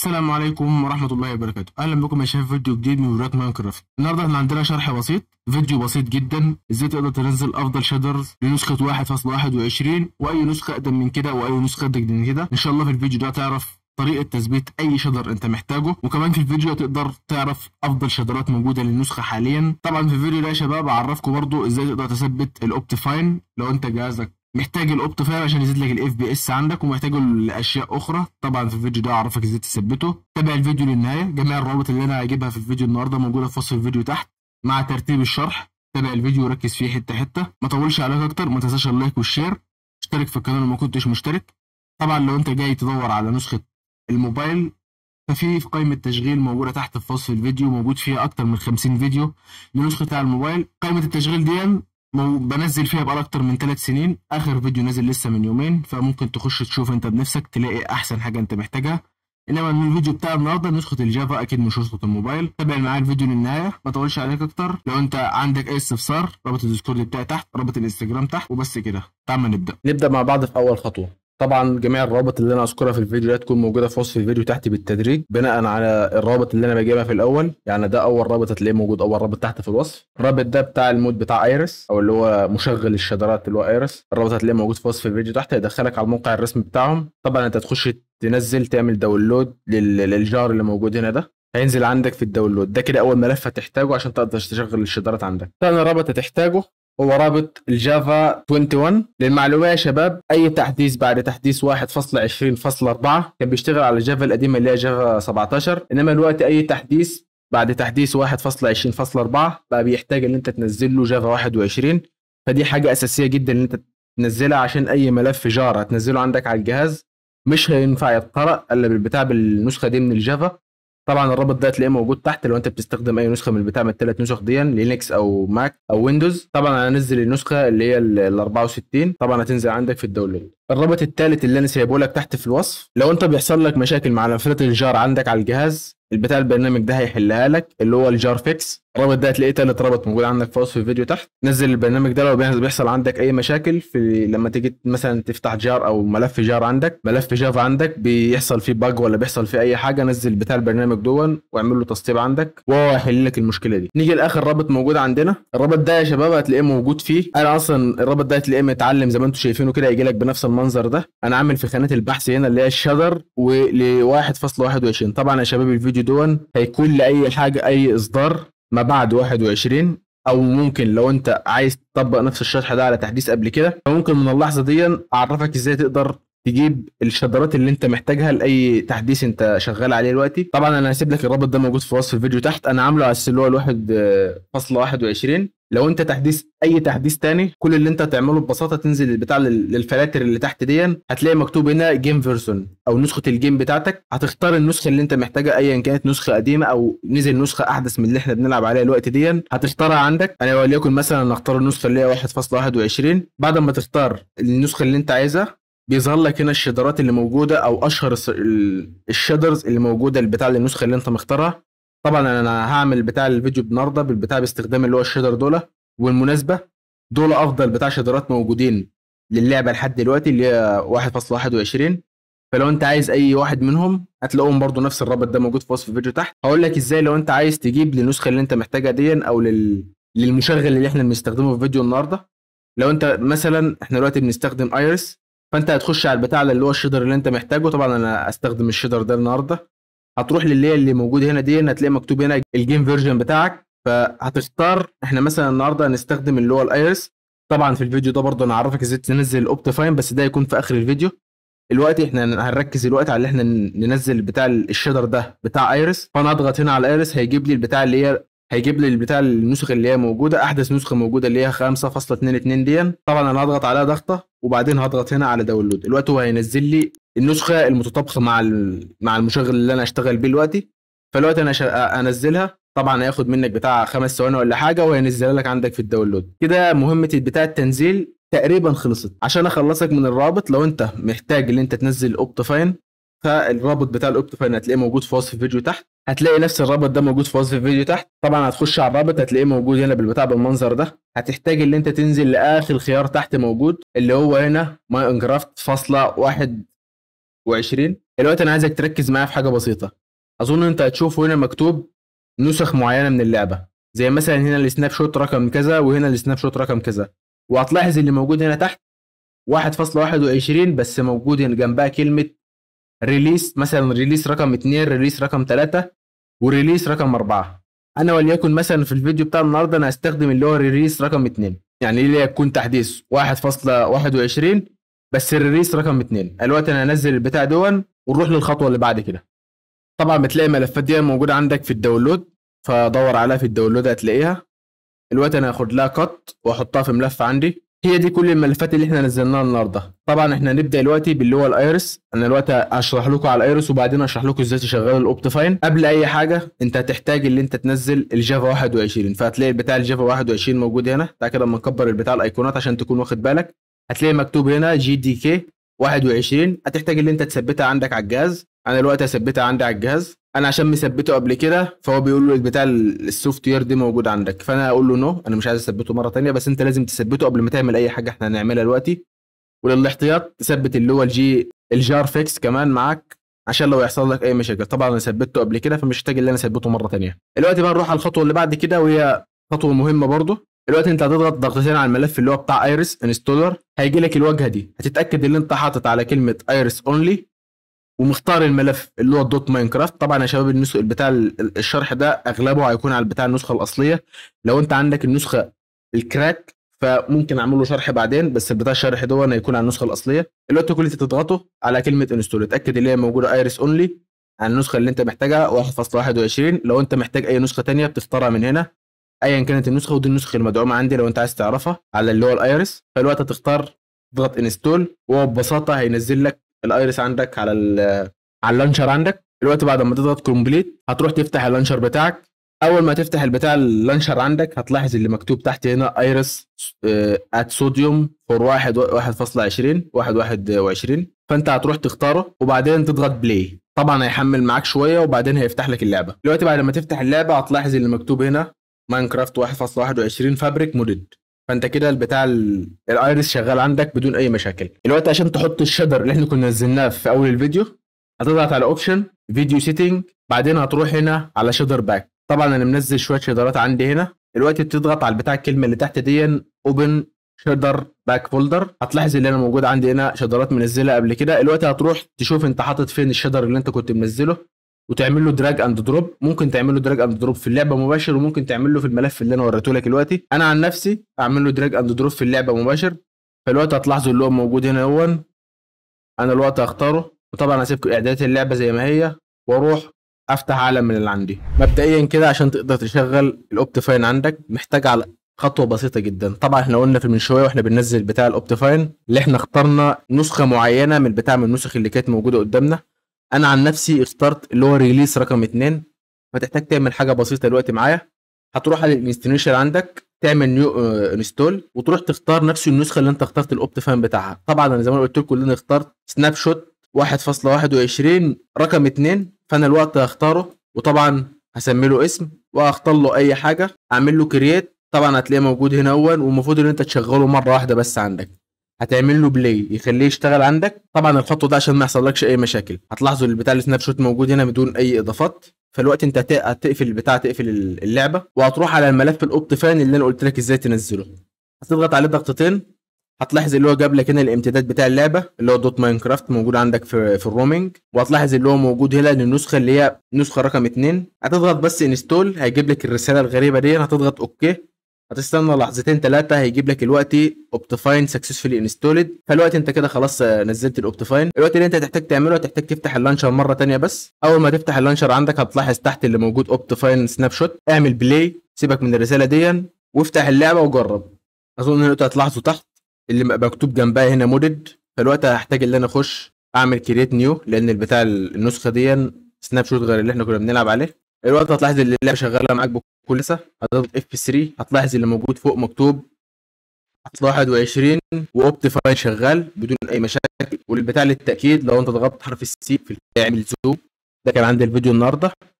السلام عليكم ورحمة الله وبركاته أهلا بكم يا شباب فيديو جديد من فيديوهات ماينكرافت النهاردة احنا عندنا شرح بسيط فيديو بسيط جدا ازاي تقدر تنزل افضل شادرز لنسخة 1.21 واي نسخة اقدم من كده واي نسخة اقدم من كده ان شاء الله في الفيديو ده هتعرف طريقة تثبيت أي شادر أنت محتاجه وكمان في الفيديو تقدر تعرف أفضل شادرات موجودة للنسخة حاليا طبعا في الفيديو ده يا شباب أعرفكم برضو إزاي تقدر تثبت الأوبتيفاين لو أنت جهازك محتاج الاوبت فاير عشان يزيد لك الاف بي اس عندك ومحتاجه لاشياء اخرى طبعا في الفيديو ده اعرفك ازاي تثبته تابع الفيديو للنهايه جميع الروابط اللي انا هجيبها في الفيديو النهارده موجوده في وصف الفيديو تحت مع ترتيب الشرح تابع الفيديو وركز فيه حته حته ما تطولش عليك اكتر ما تنساش اللايك والشير اشترك في القناه لو ما كنتش مشترك طبعا لو انت جاي تدور على نسخه الموبايل ففي في قائمة تشغيل موجودة تحت في وصف الفيديو موجود فيها أكتر من 50 فيديو لنسخة على الموبايل قائمة التشغيل دي بنزل فيها بقى اكتر من ثلاث سنين اخر فيديو نازل لسه من يومين فممكن تخش تشوف انت بنفسك تلاقي احسن حاجه انت محتاجها انما من الفيديو بتاع النهارده نسخه الجافا اكيد مش نسخه الموبايل تابع معايا الفيديو للنهايه ما اطولش عليك اكتر لو انت عندك اي استفسار رابط الديسكورد بتاعي تحت رابط الانستجرام تحت وبس كده تعال نبدا نبدا مع بعض في اول خطوه طبعا جميع الروابط اللي انا اذكرها في الفيديو هتكون موجوده في وصف الفيديو تحت بالتدريج بناء على الرابط اللي انا بجيبها في الاول يعني ده اول رابط هتلاقيه موجود اول رابط تحت في الوصف الرابط ده بتاع المود بتاع ايرس او اللي هو مشغل الشادرات اللي هو ايرس الرابط هتلاقيه موجود في وصف الفيديو تحت هيدخلك على الموقع الرسمي بتاعهم طبعا انت تخش تنزل تعمل داونلود للجار اللي موجود هنا ده هينزل عندك في الداونلود ده كده اول ملف هتحتاجه عشان تقدر تشغل الشادرات عندك ثاني رابط هتحتاجه هو رابط الجافا 21 للمعلومه يا شباب اي تحديث بعد تحديث 1.20.4 كان بيشتغل على الجافا القديمه اللي هي جافا 17 انما دلوقتي اي تحديث بعد تحديث 1.20.4 بقى بيحتاج ان انت تنزل له جافا 21 فدي حاجه اساسيه جدا ان انت تنزلها عشان اي ملف جار هتنزله عندك على الجهاز مش هينفع يتقرا الا بالبتاع بالنسخه دي من الجافا طبعا الرابط ده هتلاقيه موجود تحت لو انت بتستخدم اي نسخه من البتاع من الثلاث نسخ دي لينكس او ماك او ويندوز طبعا هنزل النسخه اللي هي ال 64 طبعا هتنزل عندك في الداونلود الرابط الثالث اللي انا سايبه لك تحت في الوصف لو انت بيحصل لك مشاكل مع لفه الجار عندك على الجهاز البتاع البرنامج ده هيحلها لك اللي هو الجار فيكس الرابط ده هتلاقيه تالت رابط موجود عندك في وصف الفيديو تحت نزل البرنامج ده لو بيحصل عندك اي مشاكل في لما تيجي مثلا تفتح جار او ملف جار عندك ملف جافا عندك بيحصل فيه باج ولا بيحصل فيه اي حاجه نزل بتاع البرنامج دون واعمل له تسطيب عندك وهو هيحل لك المشكله دي نيجي لاخر رابط موجود عندنا الرابط ده يا شباب هتلاقيه موجود فيه انا اصلا الرابط ده هتلاقيه متعلم زي ما انتم شايفينه كده هيجي لك بنفس الم المنظر ده انا عامل في خانه البحث هنا اللي هي الشدر ول 1.21 طبعا يا شباب الفيديو دون هيكون لاي حاجه اي اصدار ما بعد 21 او ممكن لو انت عايز تطبق نفس الشرح ده على تحديث قبل كده فممكن من اللحظه دي اعرفك ازاي تقدر تجيب الشادرات اللي انت محتاجها لاي تحديث انت شغال عليه دلوقتي طبعا انا هسيب لك الرابط ده موجود في وصف الفيديو تحت انا عامله على السلوه الواحد آه، فاصلة 21 لو انت تحديث اي تحديث تاني كل اللي انت تعمله ببساطه تنزل البتاع للفلاتر اللي تحت دي هتلاقي مكتوب هنا جيم فيرسون او نسخه الجيم بتاعتك هتختار النسخه اللي انت محتاجها ايا كانت نسخه قديمه او نزل نسخه احدث من اللي احنا بنلعب عليها الوقت دي هتختارها عندك انا وليكن مثلا هختار النسخه اللي هي 1.21 بعد ما تختار النسخه اللي انت عايزها بيظهر لك هنا الشدرات اللي موجوده او اشهر الشدرز اللي موجوده البتاع النسخه اللي انت مختارها طبعا انا هعمل بتاع الفيديو النهارده بالبتاع باستخدام اللي هو الشدر دول والمناسبه دول افضل بتاع شدرات موجودين للعبه لحد دلوقتي اللي هي 1.21 فلو انت عايز اي واحد منهم هتلاقوهم برضو نفس الرابط ده موجود في وصف الفيديو تحت هقول لك ازاي لو انت عايز تجيب للنسخه اللي انت محتاجها دي او لل... للمشغل اللي احنا بنستخدمه في فيديو النهارده لو انت مثلا احنا دلوقتي بنستخدم ايرس فانت هتخش على البتاع اللي هو الشيدر اللي انت محتاجه طبعا انا استخدم الشيدر ده النهارده هتروح للليه هي اللي موجود هنا دي هتلاقي مكتوب هنا الجيم فيرجن بتاعك فهتختار احنا مثلا النهارده هنستخدم اللي هو الايرس طبعا في الفيديو ده برضه انا هعرفك ازاي تنزل الاوبتيفاين بس ده يكون في اخر الفيديو الوقت احنا هنركز الوقت على اللي احنا ننزل بتاع الشيدر ده بتاع ايرس فانا اضغط هنا على الايرس هيجيب لي البتاع اللي هي هيجيب لي البتاع النسخ اللي هي موجوده احدث نسخه موجوده اللي هي 5.22 دي طبعا انا هضغط عليها ضغطه وبعدين هضغط هنا على داونلود الوقت هو هينزل لي النسخه المتطابقه مع مع المشغل اللي انا اشتغل بيه دلوقتي فالوقت انا انزلها طبعا هياخد منك بتاع خمس ثواني ولا حاجه وهينزلها لك عندك في الداونلود كده مهمه بتاع التنزيل تقريبا خلصت عشان اخلصك من الرابط لو انت محتاج ان انت تنزل اوبتفاين فالرابط بتاع الاوبتفاين هتلاقيه موجود في وصف الفيديو تحت هتلاقي نفس الرابط ده موجود في وصف الفيديو تحت طبعا هتخش على الرابط هتلاقيه موجود هنا بالبتاع بالمنظر ده هتحتاج ان انت تنزل لاخر خيار تحت موجود اللي هو هنا ماينكرافت فاصلة 21 دلوقتي انا عايزك تركز معايا في حاجه بسيطه اظن انت هتشوف هنا مكتوب نسخ معينه من اللعبه زي مثلا هنا السناب شوت رقم كذا وهنا السناب شوت رقم كذا وهتلاحظ اللي موجود هنا تحت 1.21 بس موجود جنبها كلمه ريليس مثلا ريليس رقم اثنين ريليس رقم ثلاثة وريليس رقم أربعة أنا وليكن مثلا في الفيديو بتاع النهاردة أنا هستخدم اللي هو ريليس رقم اثنين يعني اللي يكون تحديث واحد فاصلة واحد وعشرين بس الريليس رقم اثنين الوقت أنا هنزل البتاع دون ونروح للخطوة اللي بعد كده طبعا بتلاقي الملفات دي موجودة عندك في الداونلود فدور عليها في الداونلود هتلاقيها الوقت انا هاخد لها كات واحطها في ملف عندي هي دي كل الملفات اللي احنا نزلناها النهارده طبعا احنا هنبدا دلوقتي باللي هو الايرس انا دلوقتي هشرح لكم على الايرس وبعدين اشرح لكم ازاي تشغل الاوبتيفاين قبل اي حاجه انت هتحتاج اللي انت تنزل الجافا 21 فهتلاقي بتاع الجافا 21 موجود هنا تعالى كده اما نكبر البتاع الايقونات عشان تكون واخد بالك هتلاقي مكتوب هنا جي دي كي 21 هتحتاج اللي انت تثبتها عندك على الجهاز انا دلوقتي هثبتها عندي على الجهاز انا عشان مثبته قبل كده فهو بيقول له البتاع السوفت وير دي موجود عندك فانا اقول له نو انا مش عايز اثبته مره تانية بس انت لازم تثبته قبل ما تعمل اي حاجه احنا هنعملها دلوقتي وللاحتياط تثبت اللي هو الجي الجار فيكس كمان معاك عشان لو يحصل لك اي مشاكل طبعا انا ثبته قبل كده فمش محتاج ان انا اثبته مره تانية دلوقتي بقى نروح على الخطوه اللي بعد كده وهي خطوه مهمه برضه دلوقتي انت هتضغط ضغطتين على الملف اللي هو بتاع ايريس انستولر هيجي لك الواجهه دي هتتاكد ان انت حاطط على كلمه ايريس اونلي ومختار الملف اللي هو ماين ماينكرافت طبعا يا شباب النسخ بتاع الشرح ده اغلبه هيكون على بتاع النسخه الاصليه لو انت عندك النسخه الكراك فممكن اعمل له شرح بعدين بس بتاع الشرح ده هيكون على النسخه الاصليه اللي انت كل انت تضغطه على كلمه انستول اتاكد ان هي موجوده ايرس اونلي على النسخه اللي انت محتاجها 1.21 لو انت محتاج اي نسخه ثانيه بتختارها من هنا ايا كانت النسخه ودي النسخه المدعومه عندي لو انت عايز تعرفها على اللي هو الايرس فالوقت هتختار تضغط انستول وهو ببساطه هينزل لك الايرس عندك على على اللانشر عندك دلوقتي بعد ما تضغط كومبليت هتروح تفتح اللانشر بتاعك اول ما تفتح البتاع اللانشر عندك هتلاحظ اللي مكتوب تحت هنا ايرس ات صوديوم فور واحد واحد فاصلة عشرين واحد واحد وعشرين فانت هتروح تختاره وبعدين تضغط بلاي طبعا هيحمل معاك شويه وبعدين هيفتح لك اللعبه دلوقتي بعد ما تفتح اللعبه هتلاحظ اللي مكتوب هنا ماينكرافت 1.21 فابريك مودد فانت كده البتاع الايرس شغال عندك بدون اي مشاكل دلوقتي عشان تحط الشدر اللي احنا كنا نزلناه في اول الفيديو هتضغط على اوبشن فيديو سيتنج بعدين هتروح هنا على شدر باك طبعا انا منزل شويه شدرات عندي هنا دلوقتي بتضغط على البتاع الكلمه اللي تحت دي اوبن شدر باك فولدر هتلاحظ ان انا موجود عندي هنا شدرات منزله قبل كده دلوقتي هتروح تشوف انت حاطط فين الشدر اللي انت كنت منزله وتعمل له دراج اند دروب ممكن تعمل له دراج اند دروب في اللعبه مباشر وممكن تعمل له في الملف اللي انا وريته لك دلوقتي انا عن نفسي اعمل له دراج اند دروب في اللعبه مباشر فالوقت هتلاحظوا اللي هو موجود هنا هو انا الوقت هختاره وطبعا هسيب اعدادات اللعبه زي ما هي واروح افتح عالم من اللي عندي مبدئيا كده عشان تقدر تشغل الاوبتيفاين عندك محتاج على خطوه بسيطه جدا طبعا احنا قلنا في من شويه واحنا بننزل بتاع الاوبتيفاين اللي احنا اخترنا نسخه معينه من بتاع من النسخ اللي كانت موجوده قدامنا انا عن نفسي اخترت اللي هو ريليس رقم اتنين فتحتاج تعمل حاجه بسيطه دلوقتي معايا هتروح على الانستنيشن عندك تعمل نيو انستول آه، وتروح تختار نفس النسخه اللي انت اخترت الاوبت فان بتاعها طبعا انا زي ما قلت لكم انا اخترت سناب شوت 1.21 رقم 2 فانا الوقت هختاره وطبعا هسمي له اسم واختار له اي حاجه اعمل له كرييت طبعا هتلاقيه موجود هنا اول والمفروض ان انت تشغله مره واحده بس عندك هتعمل له بلاي يخليه يشتغل عندك طبعا الخطوه ده عشان ما يحصلكش اي مشاكل هتلاحظوا البتاع السناب شوت موجود هنا بدون اي اضافات فالوقت انت هتقفل البتاع تقفل اللعبه وهتروح على الملف الاوبت فان اللي انا قلت لك ازاي تنزله هتضغط عليه ضغطتين هتلاحظ اللي هو جاب لك هنا الامتداد بتاع اللعبه اللي هو دوت ماينكرافت موجود عندك في في الرومنج وهتلاحظ اللي هو موجود هنا النسخه اللي هي نسخه رقم 2 هتضغط بس انستول هيجيب لك الرساله الغريبه دي هتضغط اوكي هتستنى لحظتين ثلاثه هيجيب لك الوقت اوبتيفاين سكسسفولي انستولد فالوقت انت كده خلاص آه، نزلت الاوبتيفاين الوقت اللي انت هتحتاج تعمله هتحتاج تفتح اللانشر مره ثانيه بس اول ما تفتح اللانشر عندك هتلاحظ تحت اللي موجود اوبتيفاين سناب شوت اعمل بلاي سيبك من الرساله دي وافتح اللعبه وجرب اظن ان انتوا هتلاحظوا تحت اللي مكتوب جنبها هنا مودد فالوقت هحتاج ان انا اخش اعمل كريت نيو لان البتاع النسخه دي سناب شوت غير اللي احنا كنا بنلعب عليه الوقت هتلاحظ ان اللعبه شغاله معاك بكل لسه هتضغط اف 3 هتلاحظ اللي موجود فوق مكتوب 21 واوبتيفاي شغال بدون اي مشاكل والبتاع للتاكيد لو انت ضغطت حرف السي في يعمل زوم ده كان عندي الفيديو النهارده